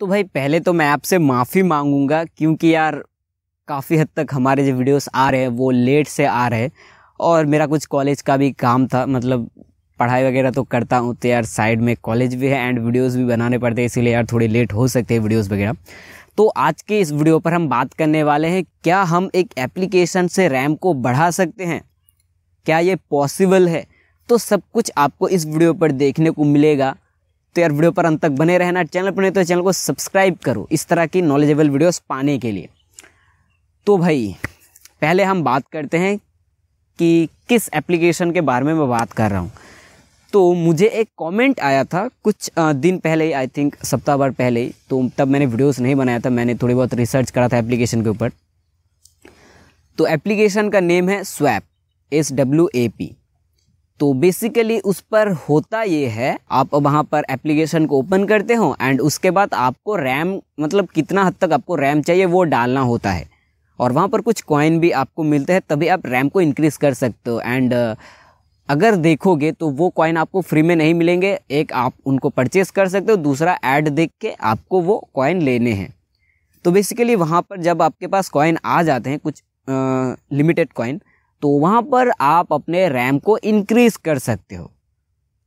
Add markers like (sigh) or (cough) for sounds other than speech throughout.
तो भाई पहले तो मैं आपसे माफ़ी मांगूंगा क्योंकि यार काफ़ी हद तक हमारे जो वीडियोस आ रहे हैं वो लेट से आ रहे हैं और मेरा कुछ कॉलेज का भी काम था मतलब पढ़ाई वगैरह तो करता हूँ तो यार साइड में कॉलेज भी है एंड वीडियोस भी बनाने पड़ते हैं इसीलिए यार थोड़े लेट हो सकते हैं वीडियोस वगैरह तो आज के इस वीडियो पर हम बात करने वाले हैं क्या हम एक एप्लीकेशन से रैम को बढ़ा सकते हैं क्या ये पॉसिबल है तो सब कुछ आपको इस वीडियो पर देखने को मिलेगा तो यार वीडियो पर अंत तक बने रहना चैनल पर नहीं तो चैनल को सब्सक्राइब करो इस तरह की नॉलेजेबल वीडियोस पाने के लिए तो भाई पहले हम बात करते हैं कि किस एप्लीकेशन के बारे में मैं बात कर रहा हूँ तो मुझे एक कमेंट आया था कुछ दिन पहले ही आई थिंक सप्ताह भर पहले ही तो तब मैंने वीडियोस नहीं बनाया था मैंने थोड़ी बहुत रिसर्च करा था एप्लीकेशन के ऊपर तो एप्लीकेशन का नेम है swap S W A P तो बेसिकली उस पर होता ये है आप वहाँ पर एप्लीकेशन को ओपन करते हो एंड उसके बाद आपको रैम मतलब कितना हद तक आपको रैम चाहिए वो डालना होता है और वहाँ पर कुछ कॉइन भी आपको मिलते हैं तभी आप रैम को इंक्रीज कर सकते हो एंड अगर देखोगे तो वो कॉइन आपको फ्री में नहीं मिलेंगे एक आप उनको परचेस कर सकते हो दूसरा ऐड देख के आपको वो कॉइन लेने हैं तो बेसिकली वहाँ पर जब आपके पास कॉइन आ जाते हैं कुछ लिमिटेड कॉइन तो वहाँ पर आप अपने रैम को इनक्रीज़ कर सकते हो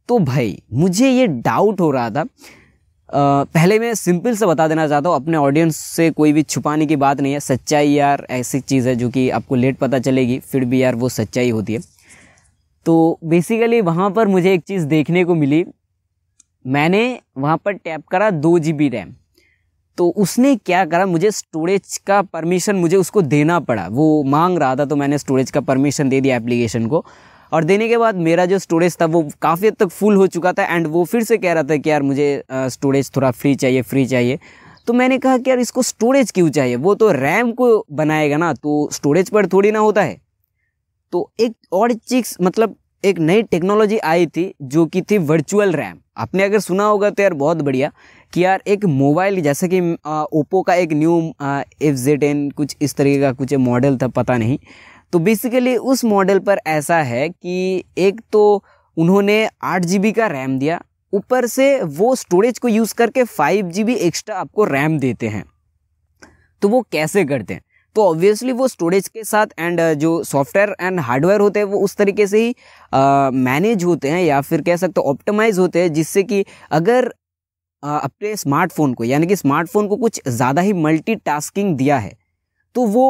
तो भाई मुझे ये डाउट हो रहा था आ, पहले मैं सिंपल से बता देना चाहता हूँ अपने ऑडियंस से कोई भी छुपाने की बात नहीं है सच्चाई यार ऐसी चीज़ है जो कि आपको लेट पता चलेगी फिर भी यार वो सच्चाई होती है तो बेसिकली वहाँ पर मुझे एक चीज़ देखने को मिली मैंने वहाँ पर टैप करा दो जी बी रैम तो उसने क्या करा मुझे स्टोरेज का परमिशन मुझे उसको देना पड़ा वो मांग रहा था तो मैंने स्टोरेज का परमिशन दे दिया एप्लीकेशन को और देने के बाद मेरा जो स्टोरेज था वो काफ़ी हद तक फुल हो चुका था एंड वो फिर से कह रहा था कि यार मुझे स्टोरेज थोड़ा फ्री चाहिए फ्री चाहिए तो मैंने कहा कि यार इसको स्टोरेज क्यों चाहिए वो तो रैम को बनाएगा ना तो स्टोरेज पर थोड़ी ना होता है तो एक और चीज मतलब एक नई टेक्नोलॉजी आई थी जो कि थी वर्चुअल रैम आपने अगर सुना होगा तो यार बहुत बढ़िया कि यार एक मोबाइल जैसे कि ओप्पो का एक न्यू एफ जेड एन कुछ इस तरीके का कुछ मॉडल था पता नहीं तो बेसिकली उस मॉडल पर ऐसा है कि एक तो उन्होंने आठ जी का रैम दिया ऊपर से वो स्टोरेज को यूज़ करके फाइव जी एक्स्ट्रा आपको रैम देते हैं तो वो कैसे करते हैं तो ऑब्वियसली वो स्टोरेज के साथ एंड uh, जो सॉफ्टवेयर एंड हार्डवेयर होते हैं वो उस तरीके से ही मैनेज uh, होते हैं या फिर कह सकते ऑप्टिमाइज होते हैं जिससे कि अगर uh, अपने स्मार्टफोन को यानी कि स्मार्टफोन को कुछ ज़्यादा ही मल्टीटास्किंग दिया है तो वो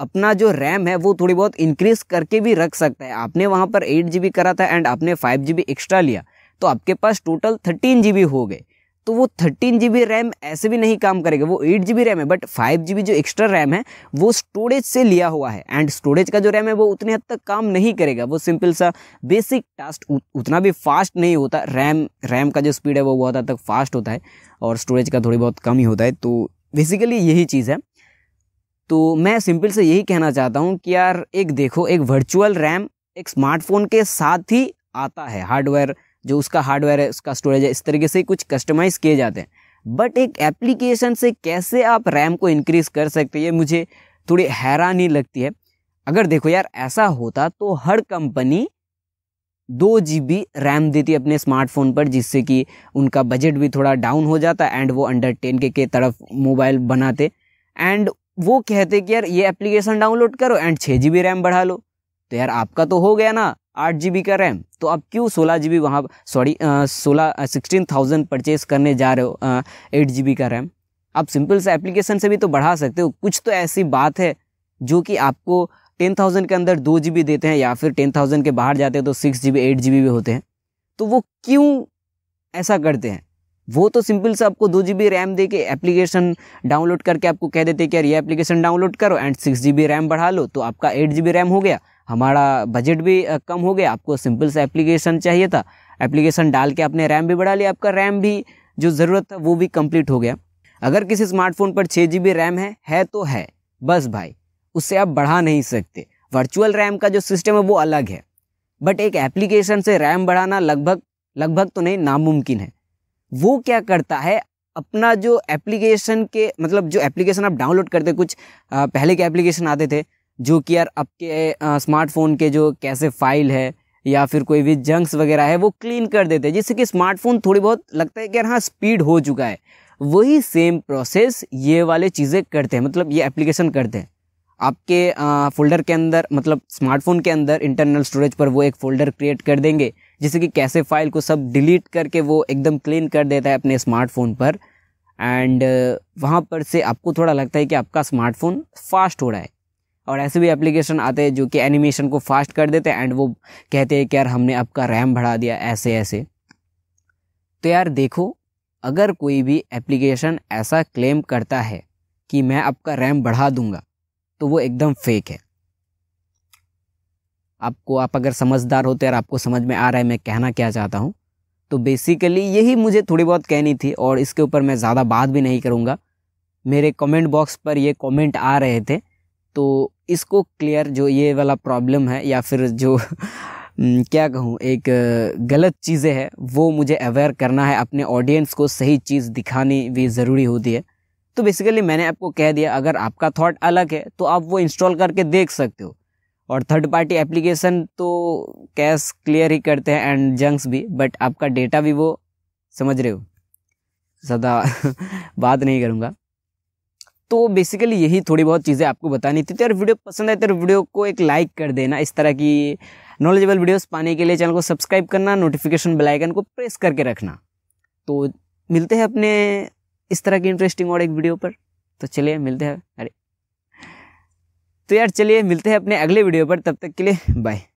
अपना जो रैम है वो थोड़ी बहुत इंक्रीज करके भी रख सकता है आपने वहाँ पर एट जी करा था एंड आपने फाइव जी एक्स्ट्रा लिया तो आपके पास टोटल थर्टीन जी हो गए तो वो थर्टीन जी बी रैम ऐसे भी नहीं काम करेगा वो एट जी बी रैम है बट फाइव जी बी जो एक्स्ट्रा रैम है वो स्टोरेज से लिया हुआ है एंड स्टोरेज का जो रैम है वो उतने हद तक काम नहीं करेगा वो सिंपल सा बेसिक टास्क उतना भी फास्ट नहीं होता रैम रैम का जो स्पीड है वो बहुत हद तक फास्ट होता है और स्टोरेज का थोड़ी बहुत कम ही होता है तो बेसिकली यही चीज़ है तो मैं सिंपल से यही कहना चाहता हूँ कि यार एक देखो एक वर्चुअल रैम एक स्मार्टफोन के साथ ही आता है हार्डवेयर जो उसका हार्डवेयर है उसका स्टोरेज है इस तरीके से कुछ कस्टमाइज़ किए जाते हैं बट एक एप्लीकेशन से कैसे आप रैम को इंक्रीज़ कर सकते हैं ये मुझे थोड़ी हैरानी लगती है अगर देखो यार ऐसा होता तो हर कंपनी दो जी बी रैम देती अपने स्मार्टफोन पर जिससे कि उनका बजट भी थोड़ा डाउन हो जाता एंड वो अंडर टेन के के तरफ मोबाइल बनाते एंड वो कहते कि यार ये एप्लीकेशन डाउनलोड करो एंड छः जी बी रैम बढ़ा लो तो यार आपका तो हो गया ना आठ जी का रैम तो आप क्यों सोलह जी बी वहाँ सॉरी सोलह सिक्सटीन थाउजेंड परचेज करने जा रहे हो एट जी का रैम आप सिंपल से एप्लीकेशन से भी तो बढ़ा सकते हो कुछ तो ऐसी बात है जो कि आपको टेन थाउजेंड के अंदर दो जी बी देते हैं या फिर टेन थाउजेंड के बाहर जाते हैं तो six G B eight G B भी होते हैं तो वो क्यों ऐसा करते हैं वो तो सिंपल से आपको दो जी बी रैम दे के एप्लीकेशन डाउनलोड करके आपको कह देते हैं कि यार ये एप्लीकेशन डाउनलोड करो and six G B RAM बढ़ा लो तो आपका एट जी बी रैम हो गया हमारा बजट भी कम हो गया आपको सिंपल सा एप्लीकेशन चाहिए था एप्लीकेशन डाल के आपने रैम भी बढ़ा लिया आपका रैम भी जो ज़रूरत था वो भी कंप्लीट हो गया अगर किसी स्मार्टफोन पर छः जी रैम है है तो है बस भाई उससे आप बढ़ा नहीं सकते वर्चुअल रैम का जो सिस्टम है वो अलग है बट एक एप्लीकेशन से रैम बढ़ाना लगभग लगभग तो नहीं नामुमकिन है वो क्या करता है अपना जो एप्लीकेशन के मतलब जो एप्लीकेशन आप डाउनलोड करते कुछ पहले के एप्लीकेशन आते थे जो कि यार आपके स्मार्टफोन के जो कैसे फाइल है या फिर कोई भी जंक्स वगैरह है वो क्लीन कर देते हैं जिससे कि स्मार्टफोन थोड़ी बहुत लगता है कि यार हाँ स्पीड हो चुका है वही सेम प्रोसेस ये वाले चीज़ें करते हैं मतलब ये एप्लीकेशन करते हैं आपके फोल्डर के अंदर मतलब स्मार्टफोन के अंदर इंटरनल स्टोरेज पर वो एक फ़ोल्डर क्रिएट कर देंगे जिससे कि कैसे फाइल को सब डिलीट करके वो एकदम क्लीन कर देता है अपने स्मार्टफोन पर एंड वहाँ पर से आपको थोड़ा लगता है कि आपका स्मार्टफोन फास्ट हो रहा है और ऐसे भी एप्लीकेशन आते हैं जो कि एनिमेशन को फास्ट कर देते हैं एंड वो कहते हैं कि यार हमने आपका रैम बढ़ा दिया ऐसे ऐसे तो यार देखो अगर कोई भी एप्लीकेशन ऐसा क्लेम करता है कि मैं आपका रैम बढ़ा दूंगा तो वो एकदम फेक है आपको आप अगर समझदार होते यार आपको समझ में आ रहा है मैं कहना क्या चाहता हूँ तो बेसिकली यही मुझे थोड़ी बहुत कहनी थी और इसके ऊपर मैं ज़्यादा बात भी नहीं करूँगा मेरे कमेंट बॉक्स पर ये कमेंट आ रहे थे तो इसको क्लियर जो ये वाला प्रॉब्लम है या फिर जो (laughs) क्या कहूँ एक गलत चीज़ें हैं वो मुझे अवेयर करना है अपने ऑडियंस को सही चीज़ दिखानी भी ज़रूरी होती है तो बेसिकली मैंने आपको कह दिया अगर आपका थॉट अलग है तो आप वो इंस्टॉल करके देख सकते हो और थर्ड पार्टी एप्लीकेशन तो कैश क्लियर ही करते हैं एंड जंक्स भी बट आपका डेटा भी वो समझ रहे हो ज़्यादा (laughs) बात नहीं करूँगा तो बेसिकली यही थोड़ी बहुत चीज़ें आपको बतानी थी तो वीडियो पसंद आए तो वीडियो को एक लाइक कर देना इस तरह की नॉलेजेबल वीडियोस पाने के लिए चैनल को सब्सक्राइब करना नोटिफिकेशन बेल आइकन को प्रेस करके रखना तो मिलते हैं अपने इस तरह की इंटरेस्टिंग और एक वीडियो पर तो चलिए मिलते हैं अरे तो यार चलिए मिलते हैं अपने अगले वीडियो पर तब तक के लिए बाय (laughs)